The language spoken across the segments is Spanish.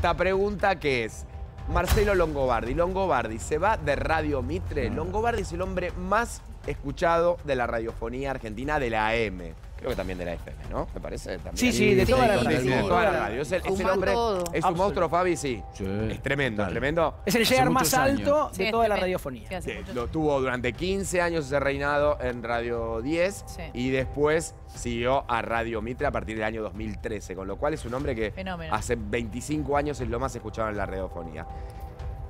Esta pregunta que es, Marcelo Longobardi. Longobardi se va de Radio Mitre. Mm. Longobardi es el hombre más escuchado de la radiofonía argentina de la M creo que también de la FM, ¿no? Me parece. También sí, sí, de toda la radio. Es el, hombre, es un monstruo, Fabi, sí. Es tremendo, es tremendo. Es el llegar más alto de toda la radiofonía. lo tuvo durante 15 años ese reinado en Radio 10 y después siguió a Radio Mitre a partir del año 2013, con lo cual es un hombre que hace 25 años es lo más escuchado en la radiofonía.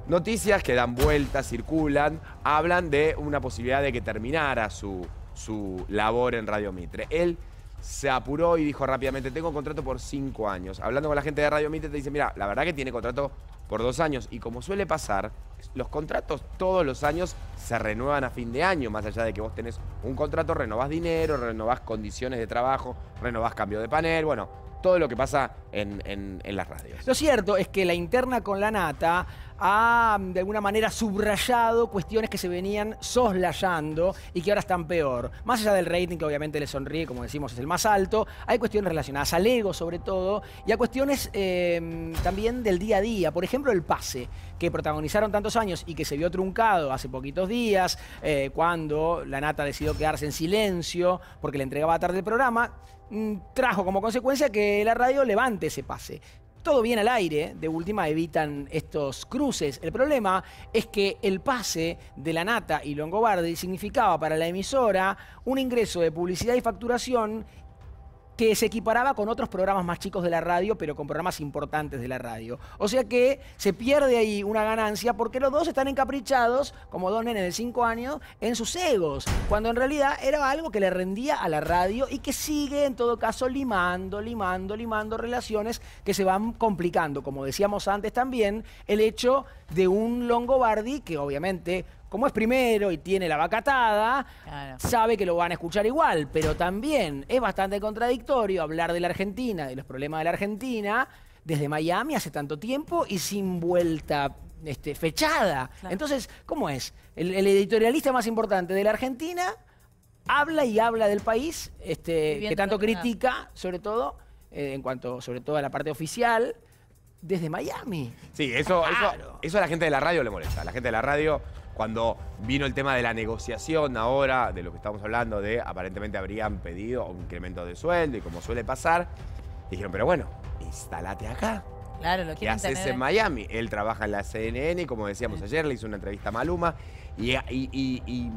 Noticias que dan vueltas, circulan, hablan de una posibilidad de que terminara su su labor en Radio Mitre. Él se apuró y dijo rápidamente, tengo contrato por cinco años. Hablando con la gente de Radio Mitre te dice, mira, la verdad que tiene contrato por dos años. Y como suele pasar, los contratos todos los años se renuevan a fin de año, más allá de que vos tenés un contrato, renovás dinero, renovás condiciones de trabajo, renovás cambio de panel, bueno, todo lo que pasa en, las radios. Lo cierto es que la interna con la nata ha de alguna manera subrayado cuestiones que se venían soslayando y que ahora están peor. Más allá del rating que obviamente le sonríe, como decimos, es el más alto, hay cuestiones relacionadas al ego sobre todo y a cuestiones em, también del día a día. Por ejemplo, el pase, que protagonizaron tantos años y que se vio truncado hace poquitos días, eh, cuando la nata decidió quedarse en silencio porque le entregaba tarde el programa. Mm, trajo como consecuencia que la radio levante ese pase. Todo bien al aire, ¿eh? de última evitan estos cruces. El problema es que el pase de la nata y Longobardi significaba para la emisora un ingreso de publicidad y facturación que se equiparaba con otros programas más chicos de la radio, pero con programas importantes de la radio. O sea que se pierde ahí una ganancia porque los dos están encaprichados, como dos nenes de 5 años, en sus egos, cuando en realidad era algo que le rendía a la radio y que sigue en todo caso limando, limando, limando relaciones que se van complicando. Como decíamos antes también, el hecho de un Longobardi que obviamente como es primero y tiene la vacatada, sabe que lo van a escuchar igual, pero también es bastante contradictorio hablar de la Argentina, de los problemas de la Argentina, desde Miami hace tanto tiempo y sin vuelta este, fechada. Entonces, ¿cómo es? El, editorialista más importante de la Argentina habla y habla del país, este, que tanto critica, sobre todo, eh, en cuanto, sobre todo a la parte oficial, desde Miami. Sí, eso, eso, eso a la gente de la radio le molesta. La gente de la radio cuando vino el tema de la negociación ahora, de lo que estamos hablando, de aparentemente habrían pedido un incremento de sueldo y como suele pasar, dijeron, pero bueno, instálate acá. Claro, lo quieren haces en Miami? Él trabaja en la CNN, como decíamos ayer, le hizo una entrevista a Maluma y, y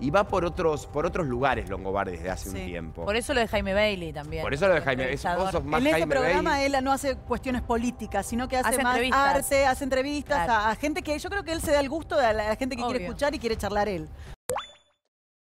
y va por otros, por otros lugares Longobar desde hace un tiempo. Por eso lo de Jaime Bailey también. Por eso lo de Jaime. Bailey. en este programa él no hace cuestiones políticas, sino que hace, más arte, hace entrevistas a, gente que yo creo que él se da el gusto de a la gente que quiere escuchar y quiere charlar él.